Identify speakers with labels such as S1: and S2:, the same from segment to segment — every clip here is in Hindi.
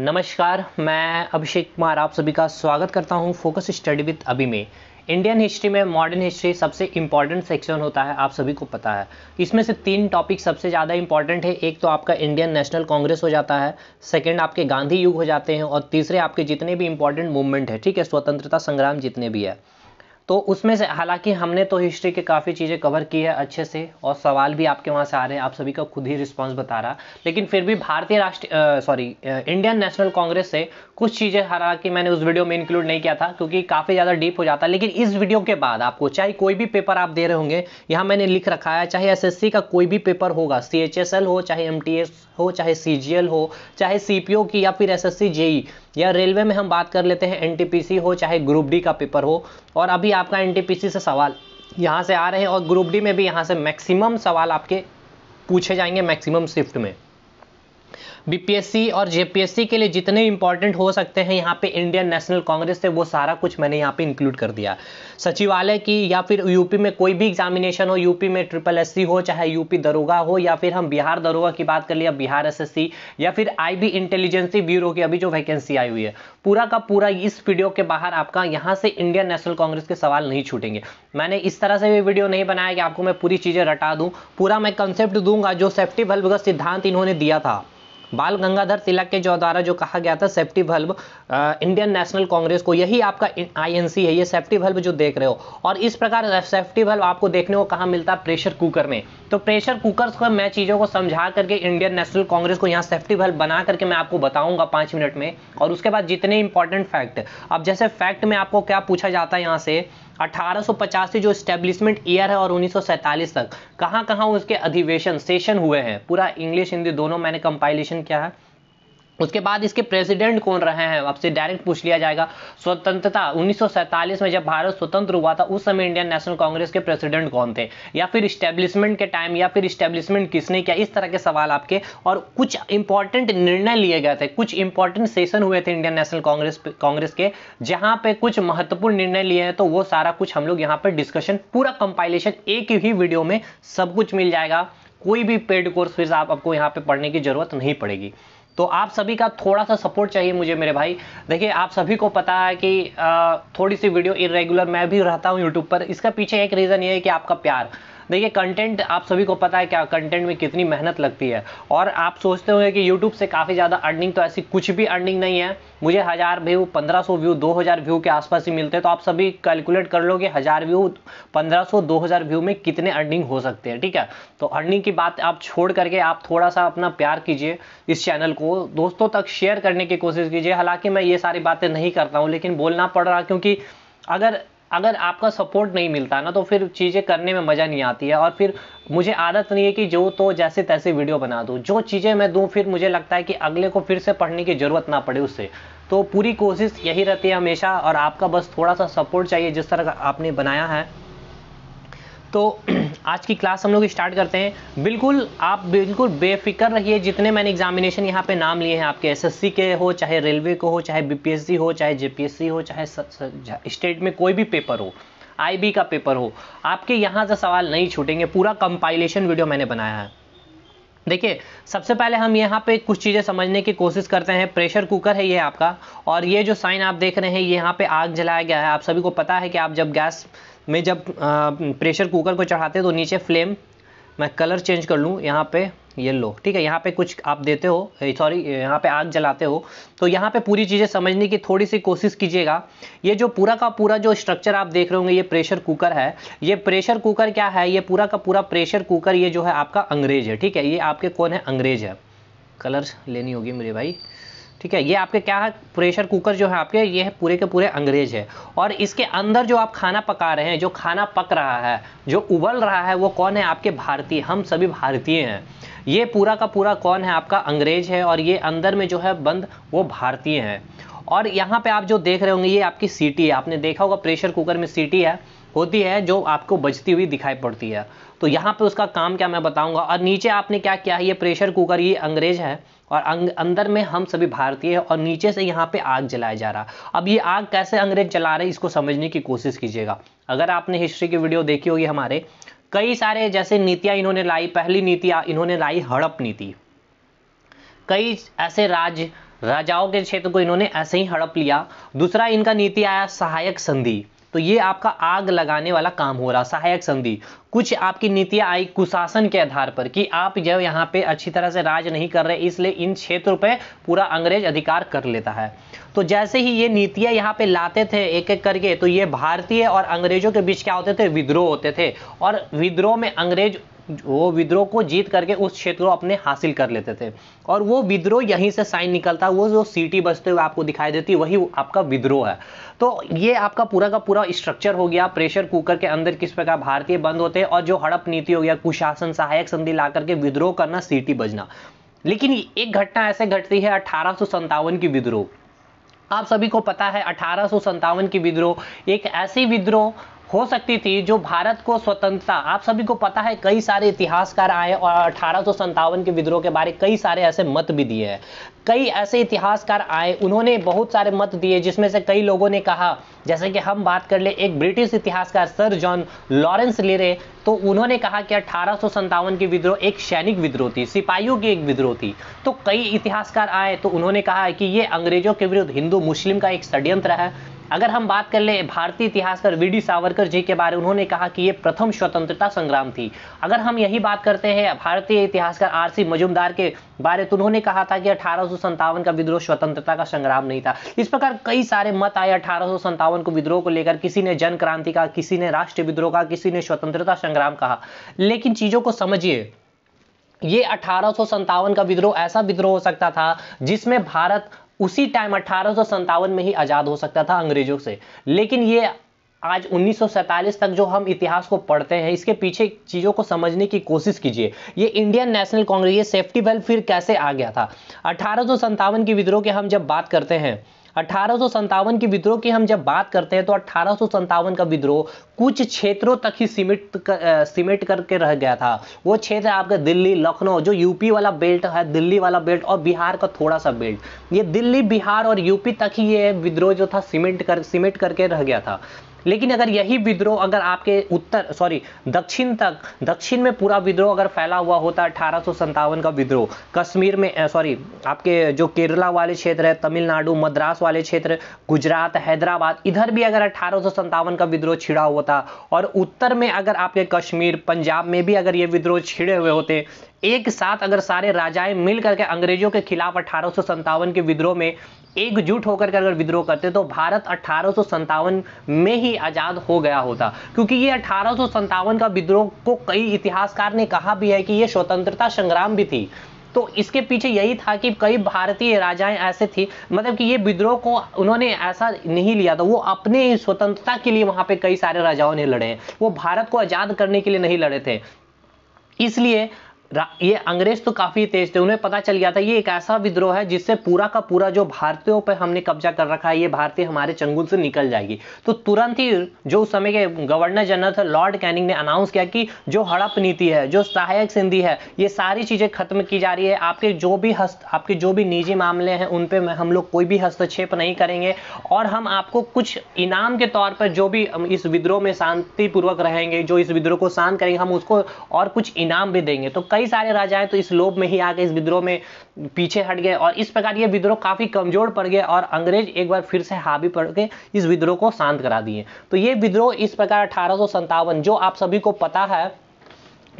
S1: नमस्कार मैं अभिषेक कुमार आप सभी का स्वागत करता हूं फोकस स्टडी विद अभी में इंडियन हिस्ट्री में मॉडर्न हिस्ट्री सबसे इम्पॉर्टेंट सेक्शन होता है आप सभी को पता है इसमें से तीन टॉपिक सबसे ज़्यादा इंपॉर्टेंट है एक तो आपका इंडियन नेशनल कांग्रेस हो जाता है सेकंड आपके गांधी युग हो जाते हैं और तीसरे आपके जितने भी इंपॉर्टेंट मूवमेंट है ठीक है स्वतंत्रता संग्राम जितने भी है तो उसमें से हालांकि हमने तो हिस्ट्री के काफ़ी चीज़ें कवर की है अच्छे से और सवाल भी आपके वहाँ से आ रहे हैं आप सभी का खुद ही रिस्पांस बता रहा लेकिन फिर भी भारतीय राष्ट्रीय सॉरी इंडियन नेशनल कांग्रेस से कुछ चीज़ें हालांकि मैंने उस वीडियो में इंक्लूड नहीं किया था क्योंकि काफ़ी ज़्यादा डीप हो जाता है लेकिन इस वीडियो के बाद आपको चाहे कोई भी पेपर आप दे रहे होंगे यहाँ मैंने लिख रखा है चाहे एस का कोई भी पेपर होगा सी हो चाहे एम हो चाहे सी हो चाहे सी की या फिर एस एस सी या रेलवे में हम बात कर लेते हैं एनटीपीसी हो चाहे ग्रुप डी का पेपर हो और अभी आपका एनटीपीसी से सवाल यहाँ से आ रहे हैं और ग्रुप डी में भी यहाँ से मैक्सिमम सवाल आपके पूछे जाएंगे मैक्सिमम शिफ्ट में बीपीएससी और जेपीएससी के लिए जितने इंपॉर्टेंट हो सकते हैं यहाँ पे इंडियन नेशनल कांग्रेस से वो सारा कुछ मैंने यहाँ पे इंक्लूड कर दिया सचिवालय की या फिर यूपी में कोई भी एग्जामिनेशन हो यूपी में ट्रिपल एससी हो चाहे यूपी दरोगा हो या फिर हम बिहार दरोगा की बात कर लिया बिहार एस या फिर बी इंटेलिजेंसी ब्यूरो की अभी जो वैकेंसी आई हुई है पूरा का पूरा इस वीडियो के बाहर आपका यहाँ से इंडियन नेशनल कांग्रेस के सवाल नहीं छूटेंगे मैंने इस तरह से भी वीडियो नहीं बनाया कि आपको मैं पूरी चीज़ें रटा दूँ पूरा मैं कंसेप्ट दूंगा जो सेफ्टी बल्ब का सिद्धांत इन्होंने दिया था बाल गंगाधर तिलक के जो द्वारा जो कहा गया था सेफ्टी बल्ब इंडियन नेशनल कांग्रेस को यही आपका आईएनसी है ये सेफ्टी बल्ब जो देख रहे हो और इस प्रकार सेफ्टी बल्ब आपको देखने को कहाँ मिलता है प्रेशर कुकर में तो प्रेशर कुकर को मैं चीज़ों को समझा करके इंडियन नेशनल कांग्रेस को यहाँ सेफ्टी बल्ब बना करके मैं आपको बताऊंगा पाँच मिनट में और उसके बाद जितने इंपॉर्टेंट फैक्ट अब जैसे फैक्ट में आपको क्या पूछा जाता है यहाँ से 1850 से जो स्टेब्लिशमेंट ईयर है और 1947 तक कहाँ कहां उसके अधिवेशन सेशन हुए हैं पूरा इंग्लिश हिंदी दोनों मैंने कंपाइलेशन किया है उसके बाद इसके प्रेसिडेंट कौन रहे हैं आपसे डायरेक्ट पूछ लिया जाएगा स्वतंत्रता उन्नीस में जब भारत स्वतंत्र हुआ था उस समय इंडियन नेशनल कांग्रेस के प्रेसिडेंट कौन थे या फिर स्टेब्लिशमेंट के टाइम या फिर स्टेब्लिशमेंट किसने किया इस तरह के सवाल आपके और कुछ इंपॉर्टेंट निर्णय लिए गए थे कुछ इंपॉर्टेंट सेशन हुए थे इंडियन नेशनल कांग्रेस कांग्रेस के जहां पे कुछ महत्वपूर्ण निर्णय लिए हैं तो वो सारा कुछ हम लोग यहाँ पर डिस्कशन पूरा कंपाइलेशन एक ही वीडियो में सब कुछ मिल जाएगा कोई भी पेड कोर्स फिर आपको यहाँ पे पढ़ने की जरूरत नहीं पड़ेगी तो आप सभी का थोड़ा सा सपोर्ट चाहिए मुझे मेरे भाई देखिए आप सभी को पता है कि थोड़ी सी वीडियो इरेगुलर मैं भी रहता हूँ यूट्यूब पर इसका पीछे एक रीज़न ये है कि आपका प्यार देखिए कंटेंट आप सभी को पता है क्या कंटेंट में कितनी मेहनत लगती है और आप सोचते होंगे कि यूट्यूब से काफ़ी ज़्यादा अर्निंग तो ऐसी कुछ भी अर्निंग नहीं है मुझे हज़ार व्यू पंद्रह सौ व्यू दो हज़ार व्यू के आसपास ही मिलते हैं तो आप सभी कैलकुलेट कर लो कि हज़ार व्यू पंद्रह सौ दो हज़ार व्यू में कितने अर्निंग हो सकते हैं ठीक है तो अर्निंग की बात आप छोड़ करके आप थोड़ा सा अपना प्यार कीजिए इस चैनल को दोस्तों तक शेयर करने की कोशिश कीजिए हालांकि मैं ये सारी बातें नहीं करता हूँ लेकिन बोलना पड़ रहा क्योंकि अगर अगर आपका सपोर्ट नहीं मिलता ना तो फिर चीज़ें करने में मज़ा नहीं आती है और फिर मुझे आदत नहीं है कि जो तो जैसे तैसे वीडियो बना दूँ जो चीज़ें मैं दूँ फिर मुझे लगता है कि अगले को फिर से पढ़ने की ज़रूरत ना पड़े उससे तो पूरी कोशिश यही रहती है हमेशा और आपका बस थोड़ा सा सपोर्ट चाहिए जिस तरह का आपने बनाया है तो आज की क्लास हम लोग स्टार्ट करते हैं बिल्कुल आप बिल्कुल बेफिक्र रहिए जितने मैंने एग्जामिनेशन यहाँ पे नाम लिए हैं आपके एसएससी के हो चाहे रेलवे को हो चाहे बीपीएससी हो चाहे जेपीएससी हो चाहे स्टेट में कोई भी पेपर हो आईबी का पेपर हो आपके यहाँ से सवाल नहीं छूटेंगे पूरा कंपाइलेशन वीडियो मैंने बनाया है देखिए सबसे पहले हम यहाँ पे कुछ चीज़ें समझने की कोशिश करते हैं प्रेशर कुकर है ये आपका और ये जो साइन आप देख रहे हैं ये यहाँ पे आग जलाया गया है आप सभी को पता है कि आप जब गैस में जब प्रेशर कुकर को चढ़ाते हैं तो नीचे फ्लेम मैं कलर चेंज कर लूँ यहाँ पे येलो ठीक है यहाँ पे कुछ आप देते हो सॉरी यहाँ पे आग जलाते हो तो यहाँ पे पूरी चीज़ें समझने की थोड़ी सी कोशिश कीजिएगा ये जो पूरा का पूरा जो स्ट्रक्चर आप देख रहे होंगे ये प्रेशर कुकर है ये प्रेशर कुकर क्या है ये पूरा का पूरा प्रेशर कुकर ये जो है आपका अंग्रेज है ठीक है ये आपके कौन है अंग्रेज है कलर लेनी होगी मेरे भाई ठीक है ये आपके क्या है प्रेशर कुकर जो है आपके ये है पूरे के पूरे अंग्रेज है और इसके अंदर जो आप खाना पका रहे हैं जो खाना पक रहा है जो उबल रहा है वो कौन है आपके भारतीय हम सभी भारतीय हैं ये पूरा का पूरा कौन है आपका अंग्रेज है और ये अंदर में जो है बंद वो भारतीय हैं और यहाँ पे आप जो देख रहे होंगे ये आपकी सीटी है आपने देखा होगा प्रेशर कुकर में सीटी है होती है जो आपको बजती हुई दिखाई पड़ती है तो यहाँ पे उसका काम क्या मैं बताऊंगा और नीचे आपने क्या किया है ये प्रेशर कुकर ये अंग्रेज है और अंदर में हम सभी भारतीय हैं और नीचे से यहाँ पे आग जलाया जा रहा अब ये आग कैसे अंग्रेज जला रहे इसको समझने की कोशिश कीजिएगा अगर आपने हिस्ट्री की वीडियो देखी होगी हमारे कई सारे जैसे नीतियाँ इन्होंने लाई पहली नीति इन्होंने लाई हड़प नीति कई ऐसे राज राजाओं के क्षेत्र को इन्होंने ऐसे ही हड़प लिया दूसरा इनका नीति आया सहायक संधि तो ये आपका आग लगाने वाला काम हो रहा सहायक संधि कुछ आपकी नीतियां आई कुशासन के आधार पर कि आप जब यहाँ पे अच्छी तरह से राज नहीं कर रहे इसलिए इन क्षेत्रों पे पूरा अंग्रेज अधिकार कर लेता है तो जैसे ही ये नीतियां यहाँ पे लाते थे एक एक करके तो ये भारतीय और अंग्रेजों के बीच क्या होते थे विद्रोह होते थे और विद्रोह में अंग्रेज वो विद्रोह को जीत करके उस क्षेत्र को अपने हासिल कर लेते थे और वो विद्रोह यहीं से साइन निकलता वो जो सीटी बसते हुए आपको दिखाई देती वही आपका विद्रोह है तो ये आपका पूरा का पूरा स्ट्रक्चर हो गया प्रेशर कुकर के अंदर किस प्रकार भारतीय बंद होते हैं और जो हड़प नीति हो गया कुशासन सहायक संधि ला करके विद्रोह करना सीटी बजना लेकिन एक घटना ऐसे घटती है अठारह की विद्रोह आप सभी को पता है अठारह की विद्रोह एक ऐसी विद्रोह हो सकती थी जो भारत को स्वतंत्रता आप सभी को पता है कई सारे इतिहासकार आए और अठारह के विद्रोह के बारे कई सारे ऐसे मत भी दिए हैं कई ऐसे इतिहासकार आए उन्होंने बहुत सारे मत दिए जिसमें से कई लोगों ने कहा जैसे कि हम बात कर ले एक ब्रिटिश इतिहासकार सर जॉन लॉरेंस लेरे तो उन्होंने कहा कि अठारह की विद्रोह एक सैनिक विद्रोह थी सिपाहियों की एक विद्रोह थी तो कई इतिहासकार आए तो उन्होंने कहा कि ये अंग्रेजों के विरुद्ध हिंदू मुस्लिम का एक षड्यंत्र है अगर हम बात कर ले भारतीय इतिहास पर वी डी सावरकर जी के बारे में उन्होंने कहा कि ये प्रथम स्वतंत्रता संग्राम थी अगर हम यही बात करते हैं भारतीय इतिहासकार आर सी मजुमदार के बारे तो उन्होंने कहा था कि अठारह का विद्रोह स्वतंत्रता का संग्राम नहीं था इस प्रकार कई सारे मत आए अठारह को विद्रोह को लेकर किसी ने जन क्रांति का किसी ने राष्ट्र विद्रोह का किसी ने स्वतंत्रता संग्राम कहा लेकिन चीजों को समझिए ये अठारह का विद्रोह ऐसा विद्रोह हो सकता था जिसमें भारत उसी टाइम अठारह में ही आज़ाद हो सकता था अंग्रेजों से लेकिन ये आज 1947 तक जो हम इतिहास को पढ़ते हैं इसके पीछे चीज़ों को समझने की कोशिश कीजिए ये इंडियन नेशनल कांग्रेस ये सेफ्टी वेल फिर कैसे आ गया था अठारह की विद्रोह के हम जब बात करते हैं अठारह की विद्रोह की हम जब बात करते हैं तो अठारह का विद्रोह कुछ क्षेत्रों तक ही सीमित कर, सीमित करके रह गया था वो क्षेत्र आपका दिल्ली लखनऊ जो यूपी वाला बेल्ट है दिल्ली वाला बेल्ट और बिहार का थोड़ा सा बेल्ट ये दिल्ली बिहार और यूपी तक ही ये विद्रोह जो था सीमेंट कर सीमेंट करके रह गया था लेकिन अगर यही विद्रोह अगर आपके उत्तर सॉरी दक्षिण तक दक्षिण में पूरा विद्रोह अगर फैला हुआ होता अठारह का विद्रोह कश्मीर में सॉरी आपके जो केरला वाले क्षेत्र है तमिलनाडु मद्रास वाले क्षेत्र गुजरात हैदराबाद इधर भी अगर अठारह का विद्रोह छिड़ा होता और उत्तर में अगर आपके कश्मीर पंजाब में भी अगर ये विद्रोह छिड़े हुए होते एक साथ अगर सारे राजाएं मिल करके अंग्रेजों के खिलाफ अठारह के विद्रोह में एकजुट होकर अगर विद्रोह करते तो भारत अठारह में ही आज़ाद हो गया होता क्योंकि ये अठारह का विद्रोह को कई इतिहासकार ने कहा भी है कि ये स्वतंत्रता संग्राम भी थी तो इसके पीछे यही था कि कई भारतीय राजाएं ऐसे थी मतलब कि ये विद्रोह को उन्होंने ऐसा नहीं लिया था वो अपने स्वतंत्रता के लिए वहां पे कई सारे राजाओं ने लड़े वो भारत को आज़ाद करने के लिए नहीं लड़े थे इसलिए ये अंग्रेज तो काफी तेज थे उन्हें पता चल गया था ये एक ऐसा विद्रोह है जिससे पूरा का पूरा जो भारतीयों पर हमने कब्जा कर रखा है ये भारतीय हमारे चंगुल से निकल जाएगी तो तुरंत ही जो उस समय के गवर्नर जनरल थे लॉर्ड कैनिंग ने अनाउंस किया कि जो हड़प नीति है जो सहायक सिंधी है ये सारी चीजें खत्म की जा रही है आपके जो भी हस्त आपके जो भी निजी मामले हैं उन पर हम लोग कोई भी हस्तक्षेप नहीं करेंगे और हम आपको कुछ इनाम के तौर पर जो भी इस विद्रोह में शांतिपूर्वक रहेंगे जो इस विद्रोह को शांत करेंगे हम उसको और कुछ इनाम भी देंगे तो कई सारे राजाएं तो इस लोभ में ही आ गए इस विद्रोह में पीछे हट गए और इस प्रकार ये विद्रोह काफ़ी कमजोर पड़ गए और अंग्रेज एक बार फिर से हावी पड़ के इस विद्रोह को शांत करा दिए तो ये विद्रोह इस प्रकार अठारह जो आप सभी को पता है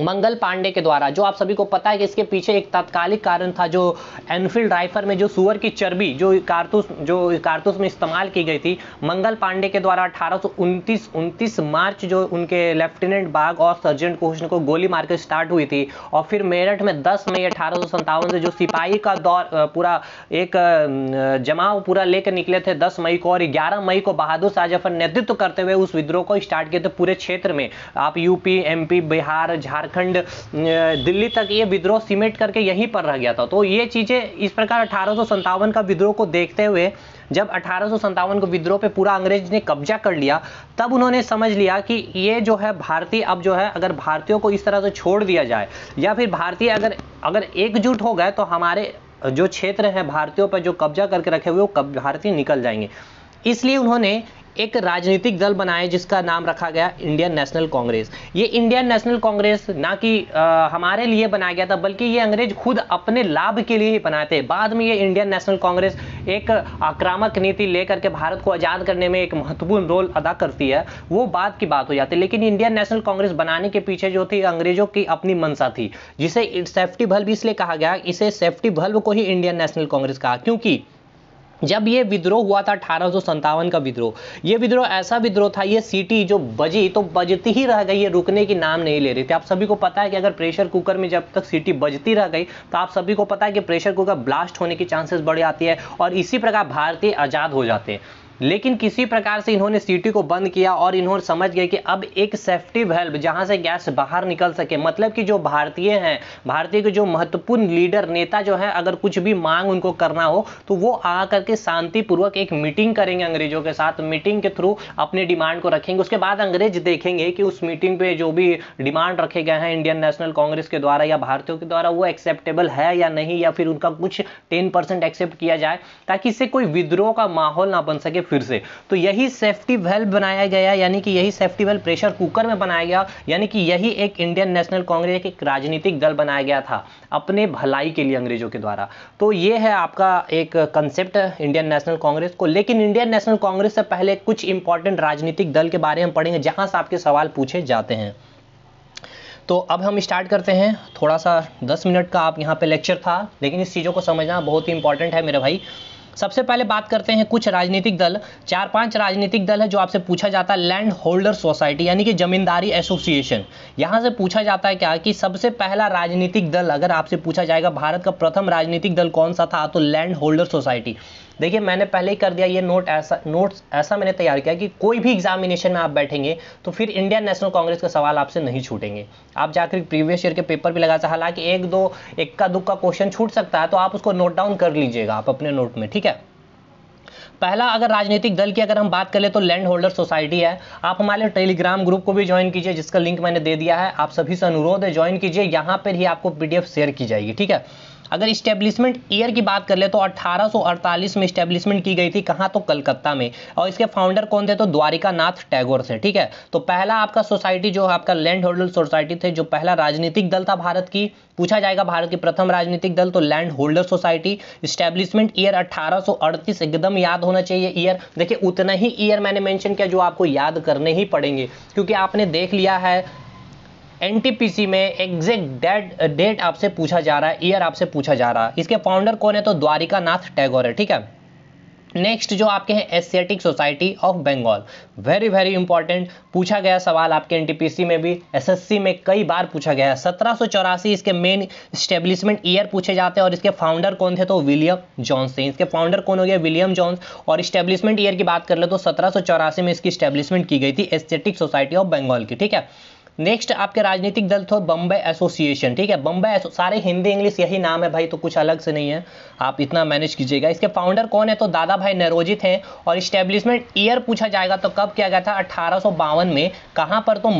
S1: मंगल पांडे के द्वारा जो आप सभी को पता है कि इसके पीछे एक तात्कालिक कारण था जो एनफील्ड राइफल में जो सुअर की चर्बी जो कारतूस जो कारतूस में इस्तेमाल की गई थी मंगल पांडे के द्वारा अठारह सौ मार्च जो उनके लेफ्टिनेंट बाग और सर्जेंट कोहन को गोली मारकर स्टार्ट हुई थी और फिर मेरठ में दस मई अठारह से जो सिपाही का दौर पूरा एक जमाव पूरा लेकर निकले थे दस मई को और ग्यारह मई को बहादुर शाह जफर नेतृत्व करते हुए उस विद्रोह को स्टार्ट किए थे पूरे क्षेत्र में आप यूपी एम बिहार झारखंड झारखंड दिल्ली तक ये विद्रोह सीमेंट करके यहीं पर रह गया था तो ये चीज़ें इस प्रकार अठारह का विद्रोह को देखते हुए जब अठारह को विद्रोह पे पूरा अंग्रेज ने कब्जा कर लिया तब उन्होंने समझ लिया कि ये जो है भारतीय अब जो है अगर भारतीयों को इस तरह से छोड़ दिया जाए या फिर भारतीय अगर अगर एकजुट हो गए तो हमारे जो क्षेत्र हैं भारतीयों पर जो कब्जा करके रखे हुए वो भारतीय निकल जाएंगे इसलिए उन्होंने एक राजनीतिक दल बनाए जिसका नाम रखा गया इंडियन नेशनल कांग्रेस ये इंडियन नेशनल कांग्रेस ना कि हमारे लिए बनाया गया था बल्कि ये अंग्रेज खुद अपने लाभ के लिए ही बनाए थे बाद में ये इंडियन नेशनल कांग्रेस एक आक्रामक नीति लेकर के भारत को आज़ाद करने में एक महत्वपूर्ण रोल अदा करती है वो बाद की बात हो जाती है लेकिन इंडियन नेशनल कांग्रेस बनाने के पीछे जो थी अंग्रेजों की अपनी मनसा थी जिसे सेफ्टी बल्ब इसलिए कहा गया इसे सेफ्टी बल्ब को ही इंडियन नेशनल कांग्रेस कहा क्योंकि जब ये विद्रोह हुआ था अठारह का विद्रोह ये विद्रोह ऐसा विद्रोह था ये सीटी जो बजी तो बजती ही रह गई ये रुकने की नाम नहीं ले रही थी आप सभी को पता है कि अगर प्रेशर कुकर में जब तक सीटी बजती रह गई तो आप सभी को पता है कि प्रेशर कुकर ब्लास्ट होने की चांसेस बढ़ जाती है और इसी प्रकार भारतीय आज़ाद हो जाते हैं लेकिन किसी प्रकार से इन्होंने सीटी को बंद किया और इन्होंने समझ गए कि अब एक सेफ्टी वेल्व जहां से गैस बाहर निकल सके मतलब कि जो भारतीय हैं भारतीय के जो महत्वपूर्ण लीडर नेता जो है अगर कुछ भी मांग उनको करना हो तो वो आ करके शांतिपूर्वक एक मीटिंग करेंगे अंग्रेजों के साथ मीटिंग के थ्रू अपने डिमांड को रखेंगे उसके बाद अंग्रेज देखेंगे कि उस मीटिंग पे जो भी डिमांड रखे गए हैं इंडियन नेशनल कांग्रेस के द्वारा या भारतीयों के द्वारा वो एक्सेप्टेबल है या नहीं या फिर उनका कुछ टेन एक्सेप्ट किया जाए ताकि इससे कोई विद्रोह का माहौल ना बन सके फिर से तो यही सेफ्टी वेल्व बनाया गया यानी कि यही सेफ्टी वेल्व प्रेशर कुकर में बनाया गया यानी कि यही एक इंडियन नेशनल कांग्रेस एक राजनीतिक दल बनाया गया था अपने भलाई के लिए अंग्रेजों के द्वारा तो ये है आपका एक कंसेप्ट इंडियन नेशनल कांग्रेस को लेकिन इंडियन नेशनल कांग्रेस से पहले कुछ इंपॉर्टेंट राजनीतिक दल के बारे में पढ़ेंगे जहां से आपके सवाल पूछे जाते हैं तो अब हम स्टार्ट करते हैं थोड़ा सा दस मिनट का आप यहाँ पे लेक्चर था लेकिन इस चीज़ों को समझना बहुत ही इंपॉर्टेंट है मेरे भाई सबसे पहले बात करते हैं कुछ राजनीतिक दल चार पांच राजनीतिक दल है जो आपसे पूछा जाता है लैंड होल्डर सोसाइटी यानी कि जमींदारी एसोसिएशन यहां से पूछा जाता है क्या कि सबसे पहला राजनीतिक दल अगर आपसे पूछा जाएगा भारत का प्रथम राजनीतिक दल कौन सा था तो लैंड होल्डर सोसाइटी देखिए मैंने पहले ही कर दिया ये नोट ऐसा नोट्स ऐसा मैंने तैयार किया कि कोई भी एग्जामिनेशन में आप बैठेंगे तो फिर इंडियन नेशनल कांग्रेस का सवाल आपसे नहीं छूटेंगे आप जाकर प्रीवियस ईयर के पेपर भी लगा सकते हालांकि एक दो इक्का दुक्का क्वेश्चन छूट सकता है तो आप उसको नोट डाउन कर लीजिएगा आप अपने नोट में ठीक है पहला अगर राजनीतिक दल की अगर हम बात करें तो लैंड होल्डर सोसाइटी है आप हमारे टेलीग्राम ग्रुप को भी ज्वाइन कीजिए जिसका लिंक मैंने दे दिया है आप सभी से अनुरोध है ज्वाइन कीजिए यहाँ पर ही आपको पीडीएफ शेयर की जाएगी ठीक है अगर इस्टेब्लिशमेंट ईयर की बात कर ले तो 1848 में इस्टेब्लिशमेंट की गई थी कहाँ तो कलकत्ता में और इसके फाउंडर कौन थे तो द्वारिका नाथ टैगोर थे ठीक है तो पहला आपका सोसाइटी जो आपका लैंड होल्डर सोसाइटी थे जो पहला राजनीतिक दल था भारत की पूछा जाएगा भारत की प्रथम राजनीतिक दल तो land holder society establishment year 1838 एकदम याद होना चाहिए ईयर देखिए उतना ही ईयर मैंने मैंशन किया जो आपको याद करने ही पड़ेंगे क्योंकि आपने देख लिया है एनटीपीसी में एग्जैक्ट डेट डेट आपसे पूछा जा रहा है ईयर आपसे पूछा जा रहा है इसके फाउंडर कौन है तो द्वारिका नाथ टैगोर है ठीक है नेक्स्ट जो आपके हैं Asiatic society of Bengal very very important पूछा गया सवाल आपके एनटीपीसी में भी एसएससी में कई बार पूछा गया है सत्रह इसके मेन स्टेब्लिशमेंट ईयर पूछे जाते हैं और इसके फाउंडर कौन थे तो विलियम जॉन्स थे इसके फाउंडर कौन हो गया विलियम जॉन्स और स्टेब्लिशमेंट ईयर की बात कर ले तो सत्रह में इसकी स्टेब्लिशमेंट की गई थी एशियाटिक सोसाइटी ऑफ बंगाल की ठीक है नेक्स्ट आपके राजनीतिक दल थे बम्बे एसोसिएशन ठीक है बम्बे सारे हिंदी इंग्लिश यही नाम है भाई तो कुछ अलग से नहीं है आप इतना मैनेज कीजिएगा इसके फाउंडर कौन है तो दादा भाई नरोजित हैं और इस्टेब्लिशमेंट ईयर पूछा जाएगा तो कब किया गया था अठारह में कहाँ पर तो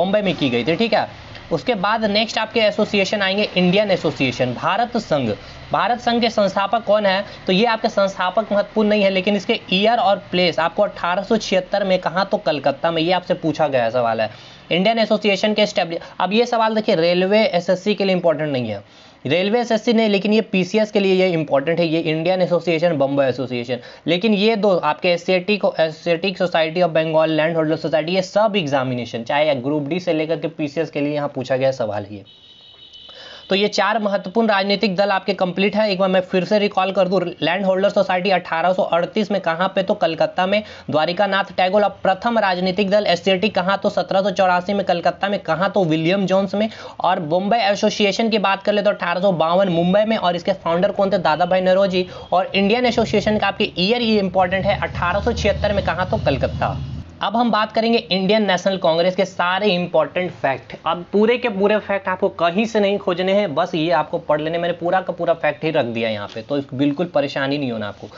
S1: बम्बे में की गई थी ठीक है उसके बाद नेक्स्ट आपके एसोसिएशन आएंगे इंडियन एसोसिएशन भारत संघ भारत संघ के संस्थापक कौन है तो ये आपके संस्थापक महत्वपूर्ण नहीं है लेकिन इसके ईयर और प्लेस आपको अठारह में कहाँ तो कलकत्ता में ये आपसे पूछा गया सवाल है इंडियन एसोसिएशन के स्टेब्लिश अब ये सवाल देखिए रेलवे एसएससी के लिए इंपॉर्टेंट नहीं है रेलवे एसएससी ने लेकिन ये पीसीएस के लिए ये इंपॉर्टेंट है ये इंडियन एसोसिएशन बम्बई एसोसिएशन लेकिन ये दो आपके एस को Asiatic society of Bengal land holder society ये सब एग्जामिनेशन चाहे ग्रुप डी से लेकर के पीसीएस के लिए यहाँ पूछा गया सवाल ये तो ये चार महत्वपूर्ण राजनीतिक दल आपके कंप्लीट है एक बार मैं फिर से रिकॉल कर दूँ लैंड होल्डर सोसाइटी 1838 में कहाँ पे तो कलकत्ता में द्वारिका नाथ टैगोर अब प्रथम राजनीतिक दल एस सी कहाँ तो सत्रह में कलकत्ता में कहा तो विलियम जोन्स में और बम्बई एसोसिएशन की बात कर ले तो अठारह मुंबई में और इसके फाउंडर कौन थे दादा भाई नरोजी और इंडियन एसोसिएशन का आपके ईयर ही इंपॉर्टेंट है अठारह में कहाँ तो कलकत्ता अब हम बात करेंगे इंडियन नेशनल कांग्रेस के सारे इंपॉर्टेंट फैक्ट अब पूरे के पूरे फैक्ट आपको कहीं से नहीं खोजने हैं बस ये आपको पढ़ लेने मैंने पूरा का पूरा फैक्ट ही रख दिया यहाँ पे तो बिल्कुल परेशानी नहीं होना आपको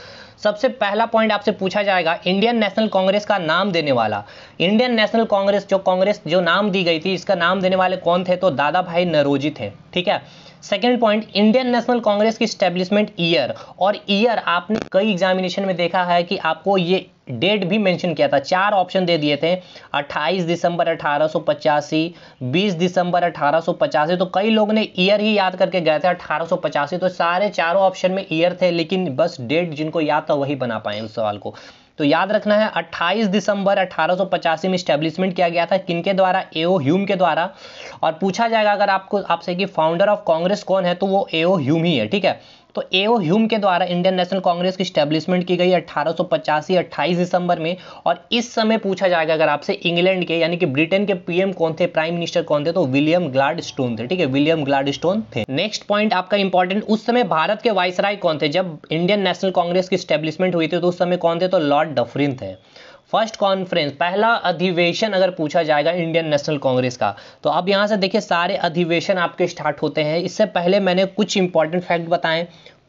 S1: सबसे पहला पॉइंट आपसे पूछा जाएगा इंडियन नेशनल कांग्रेस का नाम देने वाला इंडियन नेशनल कांग्रेस जो कांग्रेस जो नाम दी गई थी इसका नाम देने वाले कौन थे तो दादा भाई नरोजी थे ठीक है second point Indian National Congress की स्टेब्लिशमेंट ईयर और ईयर आपने कई एग्जामिनेशन में देखा है कि आपको ये डेट भी मेंशन किया था चार ऑप्शन दे दिए थे 28 दिसंबर अठारह 20 दिसंबर अठारह तो कई लोग ने ईयर ही याद करके गए थे अठारह तो सारे चारों ऑप्शन में ईयर थे लेकिन बस डेट जिनको याद था वही बना पाए उस सवाल को तो याद रखना है 28 दिसंबर 1885 में स्टेब्लिशमेंट किया गया था किनके द्वारा एओ ह्यूम के द्वारा और पूछा जाएगा अगर आपको आपसे कि फाउंडर ऑफ कांग्रेस कौन है तो वो एओ ह्यूम ही है ठीक है तो ए ओ ह्यूम के द्वारा इंडियन नेशनल कांग्रेस की स्टैब्लिशमेंट की गई अट्ठारह सौ दिसंबर में और इस समय पूछा जाएगा अगर आपसे इंग्लैंड के यानी कि ब्रिटेन के पीएम कौन थे प्राइम मिनिस्टर कौन थे तो विलियम ग्लाड स्टोन थे ठीक है विलियम ग्लाड स्टोन थे नेक्स्ट पॉइंट आपका इंपॉर्टेंट उस समय भारत के वाइसराय कौन थे जब इंडियन नेशनल कांग्रेस की स्टैब्लिशमेंट हुई थी तो उस समय कौन थे तो लॉर्ड डफरिन थे फर्स्ट कॉन्फ्रेंस पहला अधिवेशन अगर पूछा जाएगा इंडियन नेशनल कांग्रेस का तो अब यहाँ से देखिए सारे अधिवेशन आपके स्टार्ट होते हैं इससे पहले मैंने कुछ इंपॉर्टेंट फैक्ट बताएं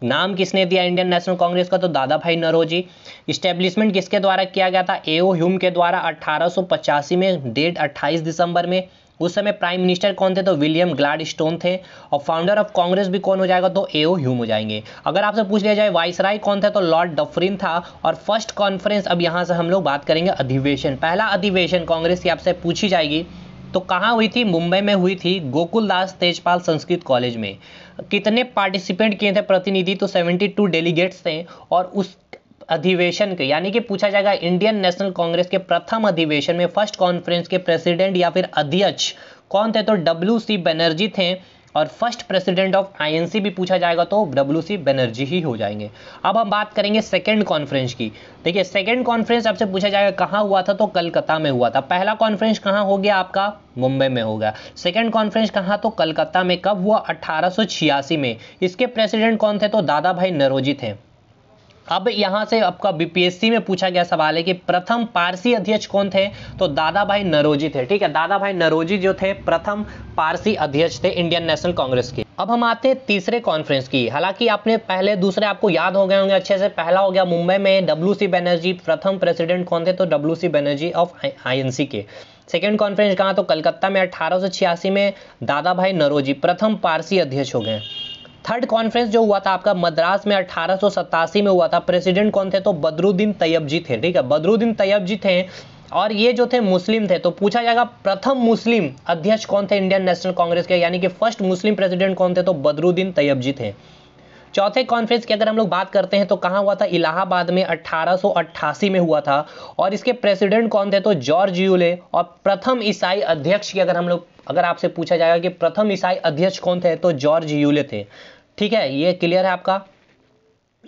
S1: नाम किसने दिया इंडियन नेशनल कांग्रेस का तो दादा भाई नरोजी इस्टेब्लिशमेंट किसके द्वारा किया गया था एओ ह्यूम के द्वारा अट्ठारह में डेट अट्ठाईस दिसंबर में उस समय प्राइम मिनिस्टर कौन थे तो विलियम ग्लाड स्टोन थे और फाउंडर ऑफ कांग्रेस भी कौन हो जाएगा तो ए ह्यूम हो जाएंगे अगर आपसे पूछ लिया जाए वाइसराय कौन था तो लॉर्ड डफरिन था और फर्स्ट कॉन्फ्रेंस अब यहाँ से हम लोग बात करेंगे अधिवेशन पहला अधिवेशन कांग्रेस की आपसे पूछी जाएगी तो कहाँ हुई थी मुंबई में हुई थी गोकुलदास तेजपाल संस्कृत कॉलेज में कितने पार्टिसिपेंट किए थे प्रतिनिधि तो 72 डेलीगेट्स थे और उस अधिवेशन के यानी कि पूछा जाएगा इंडियन नेशनल कांग्रेस के प्रथम अधिवेशन में फर्स्ट कॉन्फ्रेंस के प्रेसिडेंट या फिर अध्यक्ष कौन थे तो डब्ल्यू सी बनर्जी थे और फर्स्ट प्रेसिडेंट ऑफ आईएनसी भी पूछा जाएगा तो डब्ल्यू सी बनर्जी ही हो जाएंगे अब हम बात करेंगे सेकेंड कॉन्फ्रेंस की देखिए सेकेंड कॉन्फ्रेंस आपसे पूछा जाएगा कहाँ हुआ था तो कलकत्ता में हुआ था पहला कॉन्फ्रेंस कहाँ हो गया आपका मुंबई में हो गया सेकेंड कॉन्फ्रेंस कहाँ तो कलकत्ता में कब हुआ अट्ठारह में इसके प्रेसिडेंट कौन थे तो दादा भाई नरोजी थे अब यहाँ से आपका बीपीएससी में पूछा गया सवाल है कि प्रथम पारसी अध्यक्ष कौन थे तो दादा भाई नरोजी थे ठीक है दादा भाई नरोजी जो थे प्रथम पारसी अध्यक्ष थे इंडियन नेशनल कांग्रेस के अब हम आते हैं तीसरे कॉन्फ्रेंस की हालांकि आपने पहले दूसरे आपको याद हो गए होंगे अच्छे से पहला हो गया मुंबई में डब्ल्यू सी बैनर्जी प्रथम प्रेसिडेंट कौन थे तो W C Banerjee of INC के सेकेंड कॉन्फ्रेंस कहाँ तो कलकत्ता में अठारह में दादा भाई नरोजी प्रथम पारसी अध्यक्ष हो गए थर्ड कॉन्फ्रेंस जो हुआ था आपका मद्रास में अठारह में हुआ था प्रेसिडेंट कौन थे तो बदरुद्दीन तैयब जी थे ठीक है बदरुद्दीन तैयब जी थे और ये जो थे मुस्लिम थे तो पूछा जाएगा प्रथम मुस्लिम अध्यक्ष कौन थे इंडियन नेशनल कांग्रेस के यानी कि फर्स्ट मुस्लिम प्रेसिडेंट कौन थे तो बदरुद्दीन तैयब जी थे चौथे कॉन्फ्रेंस की अगर हम लोग बात करते हैं तो कहाँ हुआ था इलाहाबाद में 1888 में हुआ था और इसके प्रेसिडेंट कौन थे तो जॉर्ज यूले और प्रथम ईसाई अध्यक्ष की अगर हम लोग अगर आपसे पूछा जाएगा कि प्रथम ईसाई अध्यक्ष कौन थे तो जॉर्ज यूले थे ठीक है ये क्लियर है आपका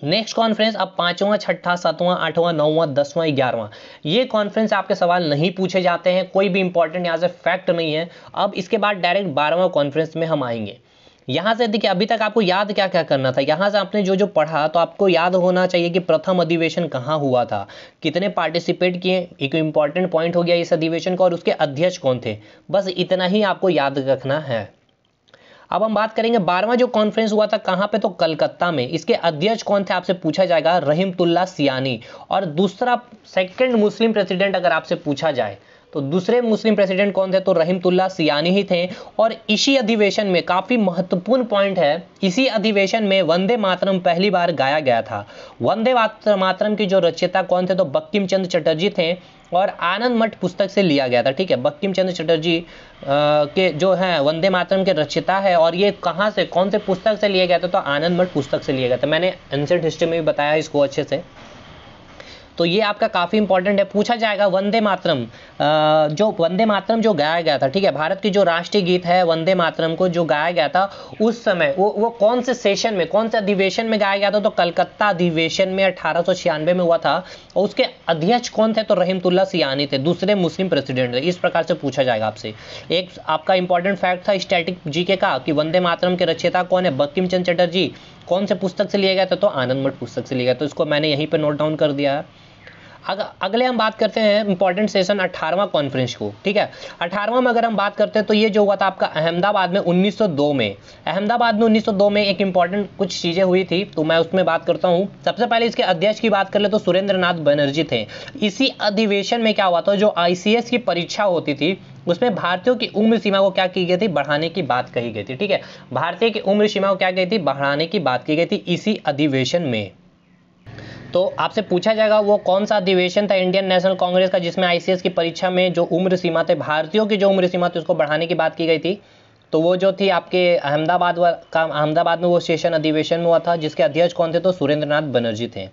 S1: नेक्स्ट कॉन्फ्रेंस अब पांचवा छठा सातवां आठवां नौवां दसवां ग्यारहवां ये कॉन्फ्रेंस आपके सवाल नहीं पूछे जाते हैं कोई भी इंपॉर्टेंट यहां से फैक्ट नहीं है अब इसके बाद डायरेक्ट बारहवा कॉन्फ्रेंस में हम आएंगे यहां से देखिए अभी तक आपको याद क्या क्या करना था यहाँ से आपने जो जो पढ़ा तो आपको याद होना चाहिए कि प्रथम अधिवेशन कहाँ हुआ था कितने पार्टिसिपेट किए एक इंपॉर्टेंट पॉइंट हो गया इस अधिवेशन का और उसके अध्यक्ष कौन थे बस इतना ही आपको याद रखना है अब हम बात करेंगे बारहवा जो कॉन्फ्रेंस हुआ था कहाँ पे तो कलकत्ता में इसके अध्यक्ष कौन थे आपसे पूछा जाएगा रहीमतुल्ला सियानी और दूसरा सेकेंड मुस्लिम प्रेसिडेंट अगर आपसे पूछा जाए तो दूसरे मुस्लिम प्रेसिडेंट कौन थे तो रहीमतुल्ला सियानी ही थे और इसी अधिवेशन में काफ़ी महत्वपूर्ण पॉइंट है इसी अधिवेशन में वंदे मातरम पहली बार गाया गया था वंदे मातरम की जो रचयिता कौन थे तो बक्किम चंद चटर्जी थे और आनंद मठ पुस्तक से लिया गया था ठीक है बक्किम चंद्र चटर्जी के जो हैं वंदे मातरम के रचिता है और ये कहाँ से कौन से पुस्तक से लिया गया था तो आनंद मठ पुस्तक से लिया गया था मैंने एंसेंट हिस्ट्री में भी बताया इसको अच्छे से तो ये आपका काफ़ी इंपॉर्टेंट है पूछा जाएगा वंदे मातरम जो वंदे मातरम जो गाया गया था ठीक है भारत की जो राष्ट्रीय गीत है वंदे मातरम को जो गाया गया था उस समय वो वो कौन से सेशन में कौन से अधिवेशन में गाया गया था तो कलकत्ता अधिवेशन में अठारह में हुआ था और उसके अध्यक्ष कौन थे तो रहीमतुल्ला सियानी थे दूसरे मुस्लिम प्रेसिडेंट थे इस प्रकार से पूछा जाएगा आपसे एक आपका इंपॉर्टेंट फैक्ट था स्टैटिक जीके का कि वंदे मातरम के रचयिता कौन है बंकिम चंद चटर्जी कौन से पुस्तक से लिया गया था तो आनंद मठ पुस्तक से लिया गया तो इसको मैंने यहीं पर नोट डाउन कर दिया है अग, अगले हम बात करते हैं इंपॉर्टेंट सेशन अठारवा कॉन्फ्रेंस को ठीक है अठारवा में अगर हम बात करते हैं तो ये जो हुआ था आपका अहमदाबाद में 1902 में अहमदाबाद में 1902 में एक इंपॉर्टेंट कुछ चीज़ें हुई थी तो मैं उसमें बात करता हूँ सबसे पहले इसके अध्यक्ष की बात कर ले तो सुरेंद्र नाथ बनर्जी थे इसी अधिवेशन में क्या हुआ था जो आई की परीक्षा होती थी उसमें भारतीयों की उम्र सीमा को क्या की गई थी बढ़ाने की बात कही गई थी ठीक है भारतीय की उम्र सीमा को क्या कही थी बढ़ाने की बात की गई थी इसी अधिवेशन में तो आपसे पूछा जाएगा वो कौन सा अधिवेशन था इंडियन नेशनल कांग्रेस का जिसमें आईसीएस की परीक्षा में जो उम्र सीमा थे भारतीयों की जो उम्र सीमा थी उसको बढ़ाने की बात की गई थी तो वो जो थी आपके अहमदाबाद का अहमदाबाद में वो सेशन अधिवेशन हुआ था जिसके अध्यक्ष कौन थे तो सुरेंद्र नाथ बनर्जी थे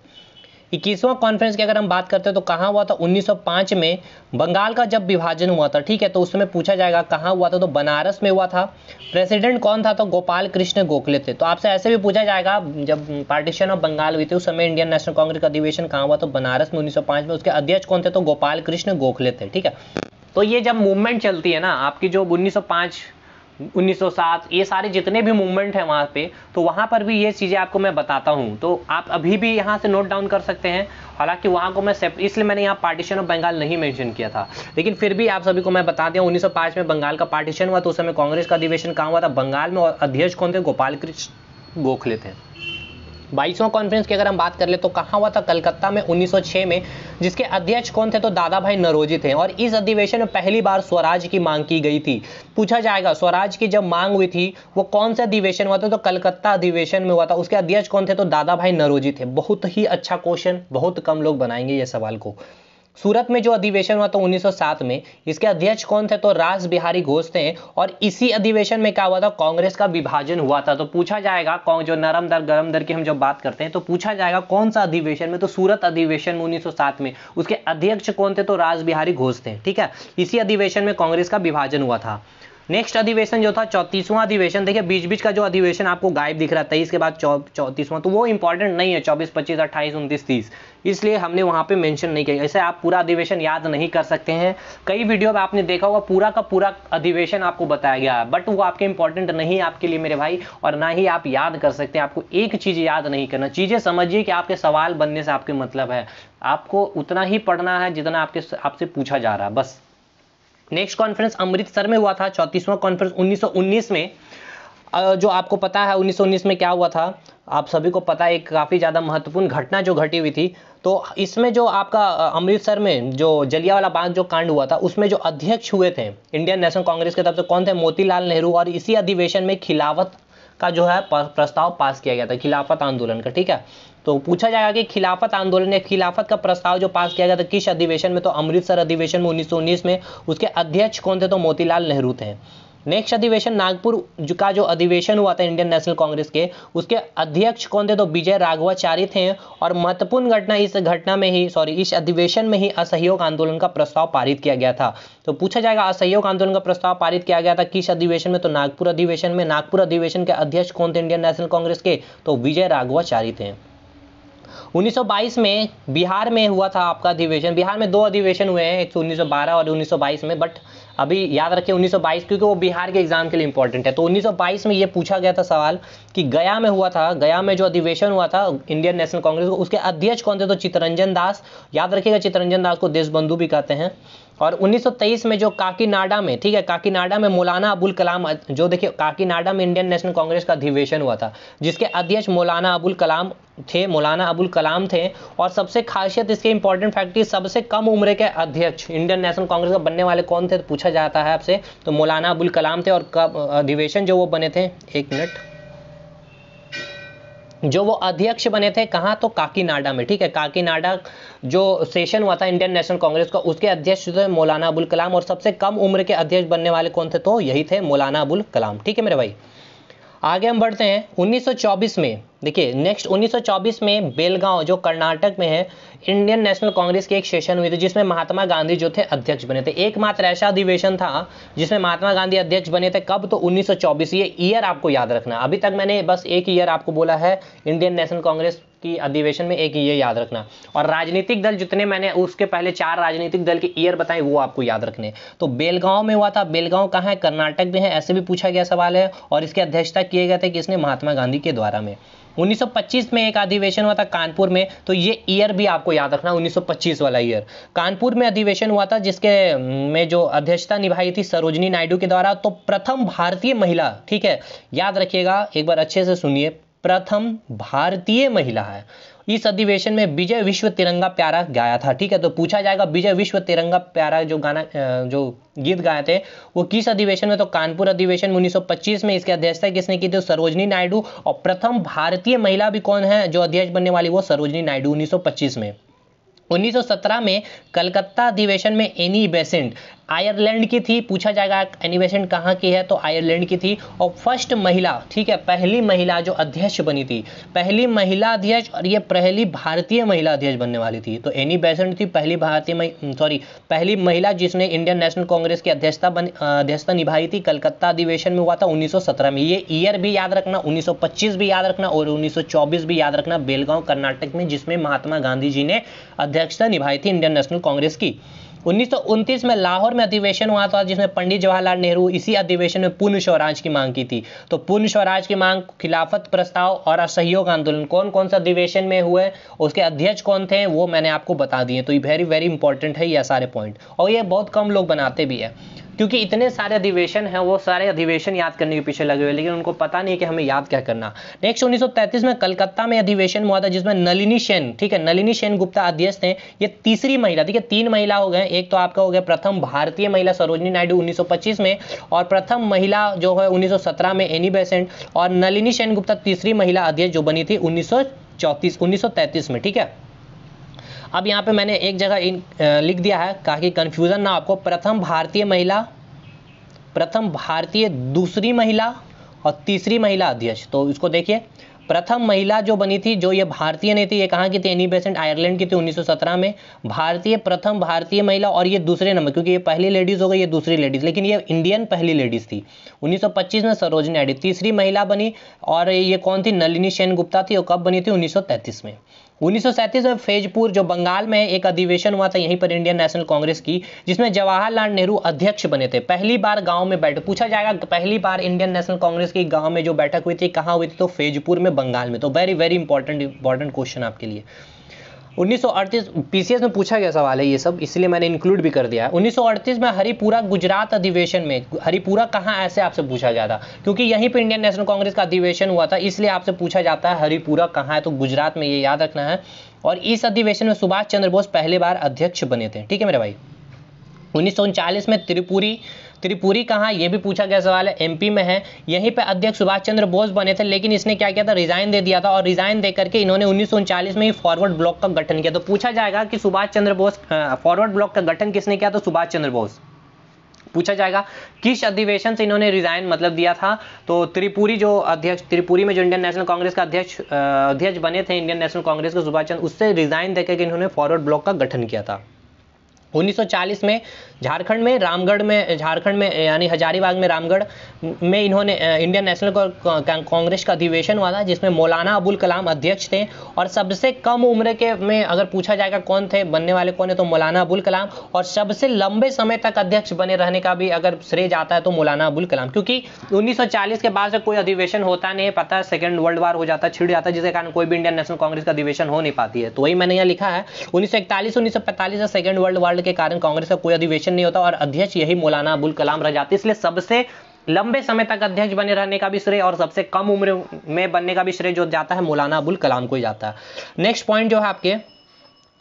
S1: इक्कीसवां कॉन्फ्रेंस की अगर हम बात करते हैं तो कहाँ हुआ था 1905 में बंगाल का जब विभाजन हुआ था ठीक है तो उसमें पूछा जाएगा कहाँ हुआ था तो बनारस में हुआ था प्रेसिडेंट कौन था तो गोपाल कृष्ण गोखले थे तो आपसे ऐसे भी पूछा जाएगा जब पार्टीशन ऑफ बंगाल हुई थी उस समय इंडियन नेशनल कांग्रेस का अधिवेशन कहाँ हुआ तो बनारस में उन्नीस में उसके अध्यक्ष कौन थे तो गोपाल कृष्ण गोखले थे ठीक है तो ये जब मूवमेंट चलती है ना आपकी जो 1905 1907 ये सारे जितने भी मूवमेंट हैं वहाँ पे तो वहाँ पर भी ये चीज़ें आपको मैं बताता हूँ तो आप अभी भी यहाँ से नोट डाउन कर सकते हैं हालांकि वहाँ को मैं इसलिए मैंने यहाँ पार्टीशन ऑफ बंगाल नहीं मेंशन किया था लेकिन फिर भी आप सभी को मैं बता दें 1905 में बंगाल का पार्टीशन हुआ तो उस समय कांग्रेस का अधिवेशन कहाँ हुआ था बंगाल में और अध्यक्ष कौन थे गोपाल कृष्ण गोखले थे बाईसवां कॉन्फ्रेंस की अगर हम बात कर ले तो कहाँ हुआ था कलकत्ता में 1906 में जिसके अध्यक्ष कौन थे तो दादा भाई नरोजी थे और इस अधिवेशन में पहली बार स्वराज की मांग की गई थी पूछा जाएगा स्वराज की जब मांग हुई थी वो कौन सा अधिवेशन हुआ था तो कलकत्ता अधिवेशन में हुआ था उसके अध्यक्ष कौन थे तो दादा भाई नरोजी थे बहुत ही अच्छा क्वेश्चन बहुत कम लोग बनाएंगे ये सवाल को सूरत में जो अधिवेशन हुआ तो सौ सात में इसके अध्यक्ष कौन थे तो राज बिहारी घोष थे और इसी अधिवेशन में क्या हुआ था कांग्रेस का विभाजन हुआ था तो पूछा जाएगा कौन जो नरम दर गरम दर की हम जब बात करते हैं तो पूछा जाएगा कौन सा अधिवेशन में तो सूरत अधिवेशन में सात में उसके अध्यक्ष कौन थे तो राज बिहारी घोष थे ठीक है इसी अधिवेशन में कांग्रेस का विभाजन हुआ था नेक्स्ट अधिवेशन जो था चौतीसवां अधिवेशन देखिए बीच बीच का जो अधिवेशन आपको गायब दिख रहा है तेईस के बाद चौतीसवां तो वो इंपॉर्टेंट नहीं है चौबीस पच्चीस अट्ठाईस उनतीस तीस इसलिए हमने वहाँ पे मेंशन नहीं किया ऐसे आप पूरा अधिवेशन याद नहीं कर सकते हैं कई वीडियो में आपने देखा होगा पूरा का पूरा अधिवेशन आपको बताया गया है बट वो आपके इंपॉर्टेंट नहीं आपके लिए मेरे भाई और ना ही आप याद कर सकते हैं आपको एक चीज़ याद नहीं करना चीज़ें समझिए कि आपके सवाल बनने से आपके मतलब है आपको उतना ही पढ़ना है जितना आपके आपसे पूछा जा रहा है बस नेक्स्ट कॉन्फ्रेंस अमृतसर में हुआ था चौतीसवां कॉन्फ्रेंस 1919 में जो आपको पता है 1919 में क्या हुआ था आप सभी को पता है एक काफ़ी ज़्यादा महत्वपूर्ण घटना जो घटी हुई थी तो इसमें जो आपका अमृतसर में जो जलियावाला बाग जो कांड हुआ था उसमें जो अध्यक्ष हुए थे इंडियन नेशनल कांग्रेस के तरफ से कौन थे मोतीलाल नेहरू और इसी अधिवेशन में खिलावत का जो है प्रस्ताव पास किया गया था खिलाफत आंदोलन का ठीक है तो पूछा जाएगा कि खिलाफत आंदोलन या खिलाफत का प्रस्ताव जो पास किया गया था किस अधिवेशन में तो अमृतसर अधिवेशन में उन्नीस में उसके अध्यक्ष कौन थे तो मोतीलाल नेहरू थे नेक्स्ट अधिवेशन नागपुर का जो अधिवेशन हुआ था इंडियन नेशनल कांग्रेस के उसके अध्यक्ष कौन थे तो विजय राघवाचार्य थे और महत्वपूर्ण घटना इस घटना में ही सॉरी इस अधिवेशन में ही असहयोग आंदोलन का प्रस्ताव पारित किया गया था तो पूछा जाएगा असहयोग आंदोलन का प्रस्ताव पारित किया गया था किस अधिवेशन में तो नागपुर अधिवेशन में नागपुर अधिवेशन के अध्यक्ष कौन थे इंडियन नेशनल कांग्रेस के तो विजय राघवाचार्य थे 1922 में बिहार में हुआ था आपका अधिवेशन बिहार में दो अधिवेशन हुए हैं एक 1912 तो और 1922 में बट अभी याद रखिए 1922 क्योंकि वो बिहार के एग्जाम के लिए इंपॉर्टेंट है तो 1922 में ये पूछा गया था सवाल कि गया में हुआ था गया में जो अधिवेशन हुआ था इंडियन नेशनल कांग्रेस को उसके अध्यक्ष कौन थे तो चितरंजन दास याद रखिएगा चितरंजन दास को देश बंधु भी कहते हैं और 1923 में जो काकीनाडा में ठीक है काकीनाडा में मौलाना अबुल कलाम जो देखिए काकीनाडा में इंडियन नेशनल कांग्रेस का अधिवेशन हुआ था जिसके अध्यक्ष मौलाना अबुल कलाम थे मौलाना अबुल कलाम थे और सबसे खासियत इसके इंपॉर्टेंट फैक्ट की सबसे कम उम्र के अध्यक्ष इंडियन नेशनल कांग्रेस का बनने वाले कौन थे तो पूछा जाता है आपसे तो मौलाना अबुल कलाम थे और कब अधिवेशन जो वो बने थे एक मिनट जो वो अध्यक्ष बने थे कहाँ तो काकीनाडा में ठीक है काकीनाडा जो सेशन हुआ था इंडियन नेशनल कांग्रेस का उसके अध्यक्ष थे मौलाना अबुल कलाम और सबसे कम उम्र के अध्यक्ष बनने वाले कौन थे तो यही थे मौलाना अबुल कलाम ठीक है मेरे भाई आगे हम बढ़ते हैं 1924 में देखिए नेक्स्ट 1924 में बेलगांव जो कर्नाटक में है इंडियन नेशनल कांग्रेस के एक सेशन हुए थे जिसमें महात्मा गांधी जो थे अध्यक्ष बने थे एकमात्र ऐसा अधिवेशन था जिसमें महात्मा गांधी अध्यक्ष बने थे कब तो 1924 ये ईयर आपको याद रखना अभी तक मैंने बस एक ईयर आपको बोला है इंडियन नेशनल कांग्रेस की अधिवेशन में एक ये याद रखना और राजनीतिक दल जितने मैंने उसके पहले चार राजनीतिक दल के ईयर बताए वो आपको याद रखने तो बेलगांव में हुआ था बेलगांव कहाँ है कर्नाटक में है ऐसे भी पूछा गया सवाल है और इसकी अध्यक्षता किए गए थे किसने महात्मा गांधी के द्वारा में 1925 में एक अधिवेशन हुआ था कानपुर में तो ये ईयर भी आपको याद रखना 1925 वाला ईयर कानपुर में अधिवेशन हुआ था जिसके में जो अध्यक्षता निभाई थी सरोजनी नायडू के द्वारा तो प्रथम भारतीय महिला ठीक है याद रखिएगा एक बार अच्छे से सुनिए प्रथम भारतीय महिला है इस अधिवेशन में विजय विश्व तिरंगा प्यारा गाया था ठीक है तो पूछा जाएगा विजय विश्व तिरंगा प्यारा जो गाना जो गीत गाए थे वो किस अधिवेशन में तो कानपुर अधिवेशन 1925 में इसके अध्यक्षता किसने की थी तो सरोजनी नायडू और प्रथम भारतीय महिला भी कौन है जो अध्यक्ष बनने वाली वो सरोजनी नायडू उन्नीस में 1917 में कलकत्ता अधिवेशन में एनी बेसेंट आयरलैंड की थी पूछा जाएगा एनिवेशन कहाँ की है तो आयरलैंड की थी और फर्स्ट महिला ठीक है पहली महिला जो अध्यक्ष बनी थी पहली महिला अध्यक्ष और ये पहली भारतीय महिला अध्यक्ष बनने वाली थी तो एनी बेसेंट थी पहली भारतीय सॉरी पहली महिला जिसने इंडियन नेशनल कांग्रेस की अध्यक्षता बन अध्यक्षता निभाई थी कलकत्ता अधिवेशन में हुआ था उन्नीस में ये ईयर भी याद रखना उन्नीस भी याद रखना और उन्नीस भी याद रखना बेलगांव कर्नाटक में जिसमें महात्मा गांधी जी ने अध्यक्षता निभाई थी इंडियन नेशनल कांग्रेस की उन्नीस में लाहौर में अधिवेशन हुआ था जिसमें पंडित जवाहरलाल नेहरू इसी अधिवेशन में पूर्ण स्वराज की मांग की थी तो पूर्ण स्वराज की मांग खिलाफत प्रस्ताव और असहयोग आंदोलन कौन कौन सा अधिवेशन में हुए उसके अध्यक्ष कौन थे वो मैंने आपको बता दिए तो ये वेरी वेरी इंपॉर्टेंट है यह सारे पॉइंट और ये बहुत कम लोग बनाते भी है क्योंकि इतने सारे अधिवेशन हैं वो सारे अधिवेशन याद करने के पीछे लगे हुए लेकिन उनको पता नहीं है कि हमें याद क्या करना नेक्स्ट उन्नीस में कलकत्ता में अधिवेशन हुआ था जिसमें नलिनी सेन ठीक है नलिनी सेन गुप्ता अध्यक्ष थे ये तीसरी महिला ठीक है तीन महिला हो गए एक तो आपका हो गया प्रथम भारतीय महिला सरोजनी नायडू उन्नीस में और प्रथम महिला जो है उन्नीस में एनी बेसेंट और नलिनी सेन गुप्ता तीसरी महिला अध्यक्ष जो बनी थी उन्नीस 1934 1933 में ठीक है अब यहाँ पे मैंने एक जगह इन लिख दिया है ताकि कन्फ्यूज़न ना आपको प्रथम भारतीय महिला प्रथम भारतीय दूसरी महिला और तीसरी महिला अध्यक्ष तो इसको देखिए प्रथम महिला जो बनी थी जो ये भारतीय नहीं थी ये कहाँ की थी एनी बेसेंट आयरलैंड की थी 1917 में भारतीय प्रथम भारतीय महिला और ये दूसरे नंबर क्योंकि ये पहली लेडीज़ हो गई ये दूसरी लेडीज़ लेकिन ये इंडियन पहली लेडीज़ थी 1925 में सरोजनी नायडू तीसरी महिला बनी और ये कौन थी नलिनी सेन गुप्ता थी और कब बनी थी उन्नीस में उन्नीस में फेजपुर जो बंगाल में एक अधिवेशन हुआ था यहीं पर इंडियन नेशनल कांग्रेस की जिसमें जवाहरलाल नेहरू अध्यक्ष बने थे पहली बार गांव में बैठक पूछा जाएगा पहली बार इंडियन नेशनल कांग्रेस की गांव में जो बैठक हुई थी कहां हुई थी तो फेजपुर में बंगाल में तो very very important important question आपके लिए उन्नीस सौ में पूछा गया सवाल है ये सब इसलिए मैंने इंक्लूड भी कर दिया है उन्नीस में हरिपुरा गुजरात अधिवेशन में हरिपुरा कहाँ ऐसे आपसे पूछा गया था क्योंकि यहीं पर इंडियन नेशनल कांग्रेस का अधिवेशन हुआ था इसलिए आपसे पूछा जाता है हरिपुरा कहाँ है तो गुजरात में ये याद रखना है और इस अधिवेशन में सुभाष चंद्र बोस पहले बार अध्यक्ष बने थे ठीक है मेरे भाई उन्नीस में त्रिपुरी त्रिपुरी कहाँ ये भी पूछा गया सवाल है एमपी में है यहीं पर अध्यक्ष सुभाष चंद्र बोस बने थे लेकिन इसने क्या किया था रिजाइन दे दिया था और रिजाइन दे करके इन्होंने उन्नीस में ही फॉरवर्ड ब्लॉक का गठन किया तो पूछा जाएगा कि सुभाष चंद्र बोस फॉरवर्ड ब्लॉक का गठन किसने किया तो सुभाष चंद्र बोस पूछा जाएगा किस अधिवेशन से इन्होंने रिजाइन मतलब दिया था तो त्रिपुरी जो अध्यक्ष त्रिपुरी में जो इंडियन नेशनल कांग्रेस का अध्यक्ष अध्यक्ष बने थे इंडियन नेशनल कांग्रेस के सुभाष चंद्र उससे रिजाइन देकर के इन्होंने फॉरवर्ड ब्लॉक का गठन किया था 1940 में झारखंड में रामगढ़ में झारखंड में यानी हजारीबाग में रामगढ़ में इन्होंने इंडियन नेशनल कांग्रेस का अधिवेशन हुआ था जिसमें मौलाना अबुल कलाम अध्यक्ष थे और सबसे कम उम्र के में अगर पूछा जाएगा कौन थे बनने वाले कौन है तो मौलाना अबुल कलाम और सबसे लंबे समय तक अध्यक्ष बने रहने का भी अगर श्रेय जाता है तो मौलाना अबुल कलाम क्योंकि उन्नीस के बाद से कोई अधिवेशन होता नहीं पता सेकेंड वर्ल्ड वार हो जाता छिड़ जाता जिसके कारण कोई भी इंडियन नेशनल कांग्रेस का अधिवेशन हो नहीं पाती है तो वही मैंने यहाँ लिखा है उन्नीस सौ इकतालीस उन्नीस सौ पैंतालीस सेकेंड वर्ल्ड वार कांड के कारण कांग्रेस का कोई अधिवेशन नहीं होता और अध्यक्ष यही मौलाना अबुल कलाम रह जाते इसलिए सबसे लंबे समय तक अध्यक्ष बने रहने का भी श्रेय और सबसे कम उम्र में बनने का भी श्रेय जो जाता है मौलाना अबुल कलाम को ही जाता है नेक्स्ट पॉइंट जो है आपके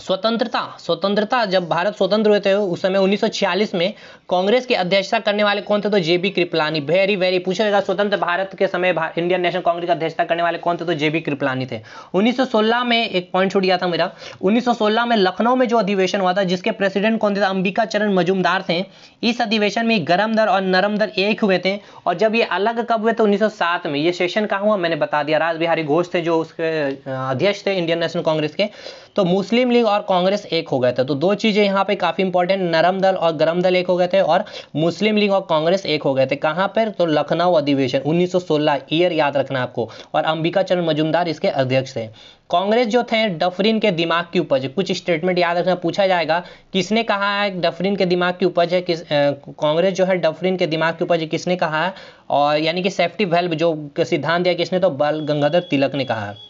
S1: स्वतंत्रता स्वतंत्रता जब भारत स्वतंत्र हुए थे उस समय 1946 में कांग्रेस की अध्यक्षता करने वाले कौन थे तो जेबी कृपलानी वेरी वेरी पूछा जाएगा स्वतंत्र भारत के समय इंडियन नेशनल कांग्रेस की अध्यक्षता करने वाले कौन थे तो जेबी कृपलानी थे 1916 में एक पॉइंट छूट गया था मेरा 1916 में लखनऊ में जो अधिवेशन हुआ था जिसके प्रेसिडेंट कौन थे तो अंबिका चरण मजुमदार थे इस अधिवेशन में गरम दर और नरम दर एक हुए थे और जब ये अलग कब हुए तो उन्नीस में ये सेशन कहाँ हुआ मैंने बता दिया राज बिहारी घोष थे जो उसके अध्यक्ष थे इंडियन नेशनल कांग्रेस के तो मुस्लिम लीग और कांग्रेस एक हो गए थे तो दो चीज़ें यहाँ पे काफ़ी इंपॉर्टेंट नरम दल और गरम दल एक हो गए थे और मुस्लिम लीग और कांग्रेस एक हो गए थे कहाँ पर तो लखनऊ अधिवेशन 1916 ईयर याद रखना आपको और अंबिका चरण मजुमदार इसके अध्यक्ष थे कांग्रेस जो थे डफरिन के दिमाग की उपज कुछ स्टेटमेंट याद रखना पूछा जाएगा किसने कहा है डफरिन के दिमाग की उपज है किस कांग्रेस जो है डफरिन के दिमाग की उपज किसने कहा है और यानी कि सेफ्टी वेल्व जो सिद्धांत दिया किसने तो बाल गंगाधर तिलक ने कहा है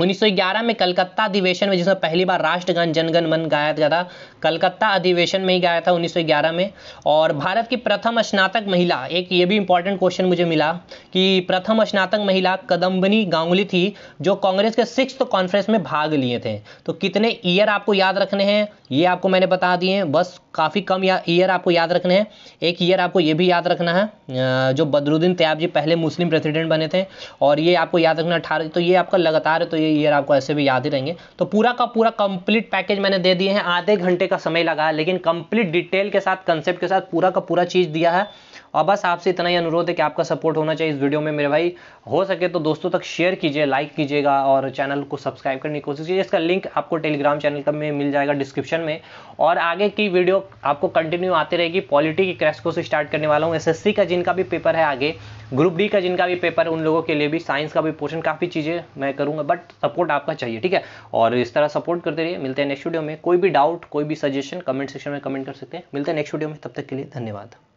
S1: 1911 में कलकत्ता अधिवेशन में जिसमें पहली बार राष्ट्रगान जनगण मन गाया गया था कलकत्ता अधिवेशन में ही गाया था 1911 में और भारत की प्रथम स्नातक महिला एक ये भी इंपॉर्टेंट क्वेश्चन मुझे मिला कि प्रथम स्नातक महिला कदम्बनी गांगुली थी जो कांग्रेस के सिक्स कॉन्फ्रेंस में भाग लिए थे तो कितने ईयर आपको याद रखने हैं ये आपको मैंने बता दिए हैं बस काफ़ी कम ईयर आपको याद रखने हैं एक ईयर आपको ये भी याद रखना है जो बदरुद्दीन तैयब जी पहले मुस्लिम प्रेसिडेंट बने थे और ये आपको याद रखना अठारह तो ये आपका लगातार है तो ये ईयर आपको ऐसे भी याद ही रहेंगे तो पूरा का पूरा कंप्लीट पैकेज मैंने दे दिए हैं आधे घंटे का समय लगा है लेकिन कंप्लीट डिटेल के साथ कंसेप्ट के साथ पूरा का पूरा चीज़ दिया है और बस आपसे इतना ही अनुरोध है कि आपका सपोर्ट होना चाहिए इस वीडियो में मेरे भाई हो सके तो दोस्तों तक शेयर कीजिए लाइक कीजिएगा और चैनल को सब्सक्राइब करने की कोशिश कीजिए इसका लिंक आपको टेलीग्राम चैनल का में मिल जाएगा डिस्क्रिप्शन में और आगे की वीडियो आपको कंटिन्यू आती रहेगी पॉलिटी की क्रैश से स्टार्ट करने वाला हूँ एस का जिनका भी पेपर है आगे ग्रुप डी का जिनका भी पेपर है उन लोगों के लिए भी साइंस का भी पोर्शन काफ़ी चीज़ें मैं करूँगा बट सपोर्ट आपका चाहिए ठीक है और इस तरह सपोर्ट करते रहिए मिलते हैं नेक्स्ट वीडियो में कोई भी डाउट कोई भी सजेशन कमेंट सेक्शन में कमेंट कर सकते हैं मिलते हैं नेक्स्ट वीडियो में तब तक के लिए धन्यवाद